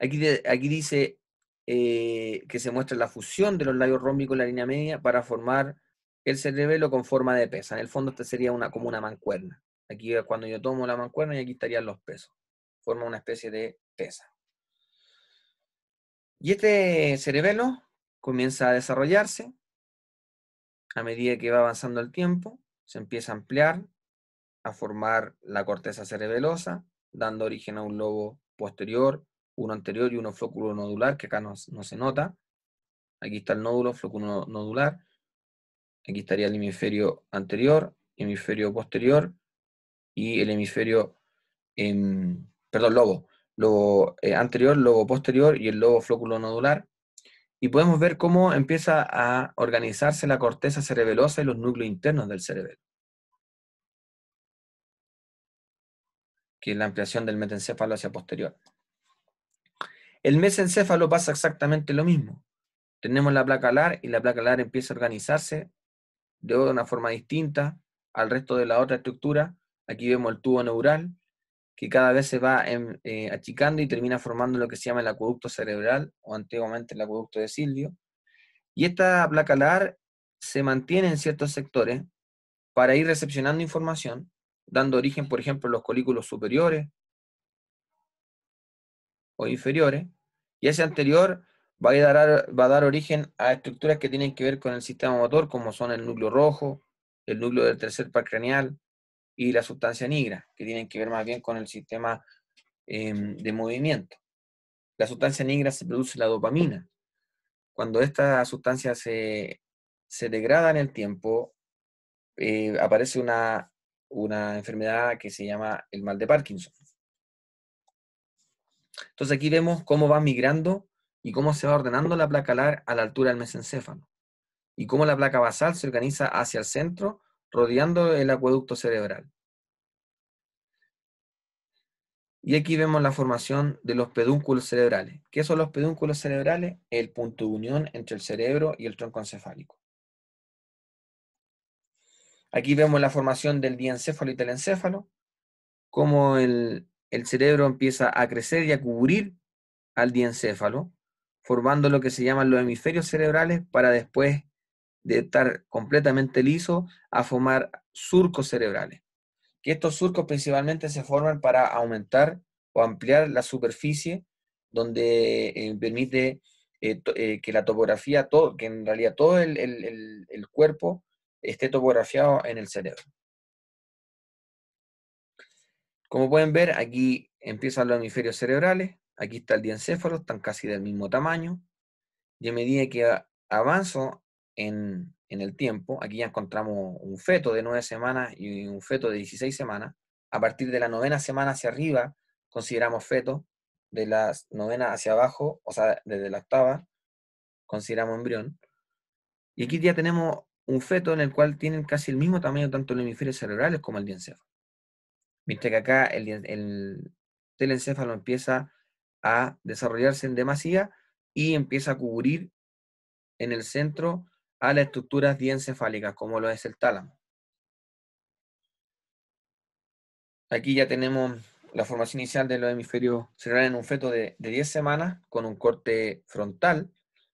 Aquí, aquí dice eh, que se muestra la fusión de los labios rómbicos en la línea media para formar el cerebelo con forma de pesa. En el fondo, este sería una, como una mancuerna. Aquí eh, cuando yo tomo la mancuerna y aquí estarían los pesos. Forma una especie de pesa. Y este cerebelo comienza a desarrollarse a medida que va avanzando el tiempo, se empieza a ampliar, a formar la corteza cerebelosa, dando origen a un lobo posterior, uno anterior y uno flóculo nodular, que acá no, se nota. Aquí está el nódulo flóculo nodular, aquí estaría el hemisferio anterior, hemisferio posterior y el hemisferio, em, perdón, lobo, lobo eh, anterior, lobo posterior y el lobo flóculo nodular y podemos ver cómo empieza a organizarse la corteza cerebelosa y los núcleos internos del cerebelo. Que es la ampliación del metencéfalo hacia posterior. El mesencéfalo pasa exactamente lo mismo. Tenemos la placa alar y la placa alar empieza a organizarse de una forma distinta al resto de la otra estructura. Aquí vemos el tubo neural, que cada vez se va em, eh, achicando y termina formando lo que se llama el acueducto cerebral, o antiguamente el acueducto de Silvio. Y esta placa alar se mantiene en ciertos sectores para ir recepcionando información, dando origen, por ejemplo, a los colículos superiores o inferiores, y ese anterior va a, dar, va a dar origen a estructuras que tienen que ver con el sistema motor, como son el núcleo rojo, el núcleo del tercer par craneal, y la sustancia negra, que tienen que ver más bien con el sistema em, de movimiento. La sustancia negra se produce la dopamina. Cuando esta sustancia se, se degrada en el tiempo, eh, aparece una, una enfermedad que se llama el mal de Parkinson. Entonces aquí vemos cómo va migrando y cómo se va ordenando la placa alar a la altura del mesencéfalo y cómo la placa basal se organiza hacia el centro rodeando el acueducto cerebral. Y aquí vemos la formación de los pedúnculos cerebrales. ¿Qué son los pedúnculos cerebrales? El punto de unión entre el cerebro y el tronco encefálico. Aquí vemos la formación del diencéfalo y telencéfalo, cómo el, el cerebro empieza a crecer y a cubrir al diencéfalo, formando lo que se llaman los hemisferios cerebrales para después de estar completamente liso a formar surcos cerebrales. Que estos surcos principalmente se forman para aumentar o ampliar la superficie donde eh, permite eh, eh, que la topografía, todo, que en realidad todo el, el cuerpo esté topografiado en el cerebro. Como pueden ver, aquí empiezan los hemisferios cerebrales, aquí está el diencéfalo, están casi del mismo tamaño, y a medida que avanzo en, el tiempo. Aquí ya encontramos un feto de nueve semanas y un feto de 16 semanas. A partir de la novena semana hacia arriba consideramos feto, de la novena hacia abajo, o sea, desde la octava, consideramos embrión. Y aquí ya tenemos un feto en el cual tienen casi el mismo tamaño tanto los hemisferios cerebrales como el diencéfalo. Viste que acá el, el telencéfalo empieza a desarrollarse en demasía y empieza a cubrir en el centro a las estructuras diencefálicas, como lo es el tálamo. Aquí ya tenemos la formación inicial de los hemisferios cerebrales en un feto de, 10 semanas con un corte frontal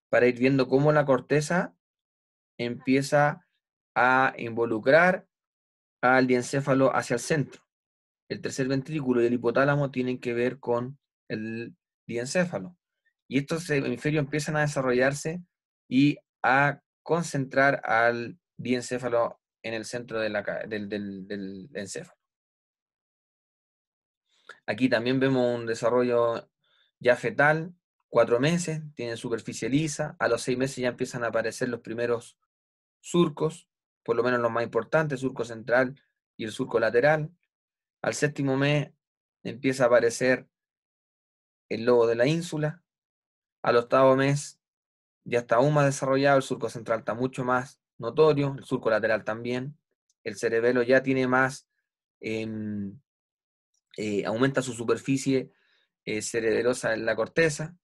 para ir viendo cómo la corteza empieza a involucrar al diencéfalo hacia el centro. El tercer ventrículo y el hipotálamo tienen que ver con el diencéfalo. Y estos hemisferios empiezan a desarrollarse y a concentrar al diencéfalo en el centro del, encéfalo. Aquí también vemos un desarrollo ya fetal, cuatro meses, tiene superficie lisa, a los seis meses ya empiezan a aparecer los primeros surcos, por lo menos los más importantes, surco central y el surco lateral. Al séptimo mes empieza a aparecer el lobo de la ínsula. Al octavo mes ya está aún más desarrollado, el surco central está mucho más notorio, el surco lateral también, el cerebelo ya tiene más, em, eh, aumenta su superficie eh, cerebelosa en la corteza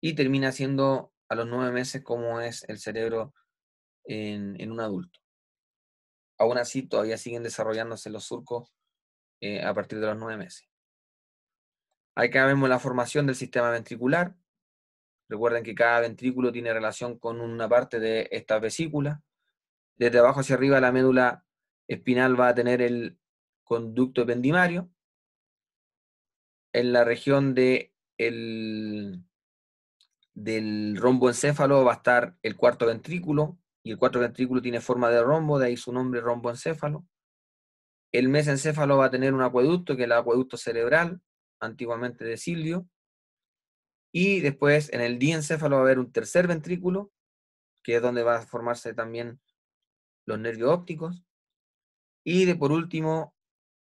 y termina siendo a los nueve meses como es el cerebro en, un adulto. Aún así, todavía siguen desarrollándose los surcos eh, a partir de los nueve meses. Acá vemos la formación del sistema ventricular, Recuerden que cada ventrículo tiene relación con una parte de esta vesícula. Desde abajo hacia arriba la médula espinal va a tener el conducto pendimario. En la región de el, del romboencéfalo va a estar el cuarto ventrículo, y el cuarto ventrículo tiene forma de rombo, de ahí su nombre romboencéfalo. El mesencéfalo va a tener un acueducto, que es el acueducto cerebral, antiguamente de Silvio. Y después en el diencéfalo va a haber un tercer ventrículo, que es donde va a formarse también los nervios ópticos. Y de por último,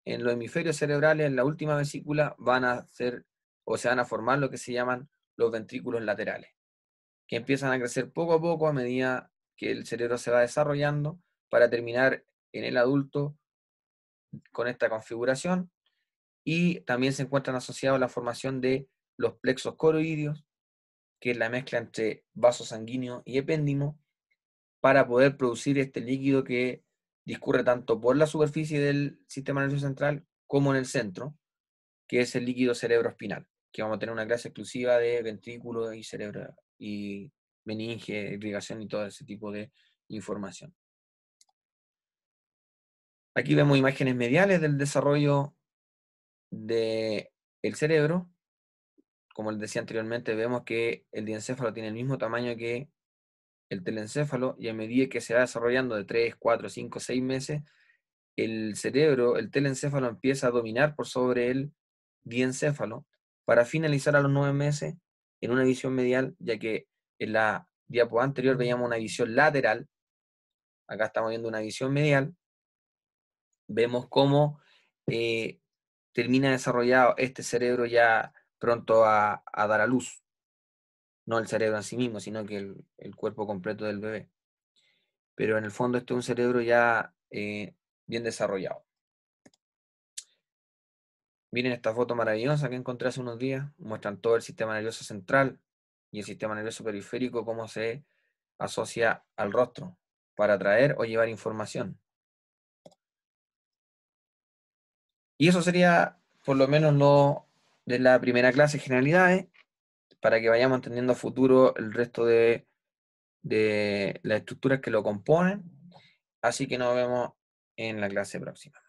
en los hemisferios cerebrales, en la última vesícula, van a ser o se van a formar lo que se llaman los ventrículos laterales, que empiezan a crecer poco a poco a medida que el cerebro se va desarrollando para terminar en el adulto con esta configuración y también se encuentran asociados a la formación de los plexos coroídeos, que es la mezcla entre vaso sanguíneo y epéndimo, para poder producir este líquido que discurre tanto por la superficie del sistema nervioso central como en el centro, que es el líquido cerebroespinal, que vamos a tener una clase exclusiva de ventrículo y cerebro y meninge, irrigación y todo ese tipo de información. Aquí vemos imágenes mediales del desarrollo del el cerebro como les decía anteriormente, vemos que el diencéfalo tiene el mismo tamaño que el telencéfalo y a medida que se va desarrollando de 3, 4, 5, 6 meses, el cerebro, el telencéfalo empieza a dominar por sobre el diencéfalo para finalizar a los 9 meses en una visión medial, ya que en la diapo anterior veíamos una visión lateral, acá estamos viendo una visión medial, vemos cómo eh, termina desarrollado este cerebro ya pronto a, dar a luz. No el cerebro en sí mismo, sino que el, cuerpo completo del bebé. Pero en el fondo este es un cerebro ya eh, bien desarrollado. Miren esta foto maravillosa que encontré hace unos días. Muestran todo el sistema nervioso central y el sistema nervioso periférico, cómo se asocia al rostro para traer o llevar información. Y eso sería por lo menos lo de la primera clase, generalidades, para que vayamos entendiendo a futuro el resto de, de las estructuras que lo componen. Así que nos vemos en la clase próxima.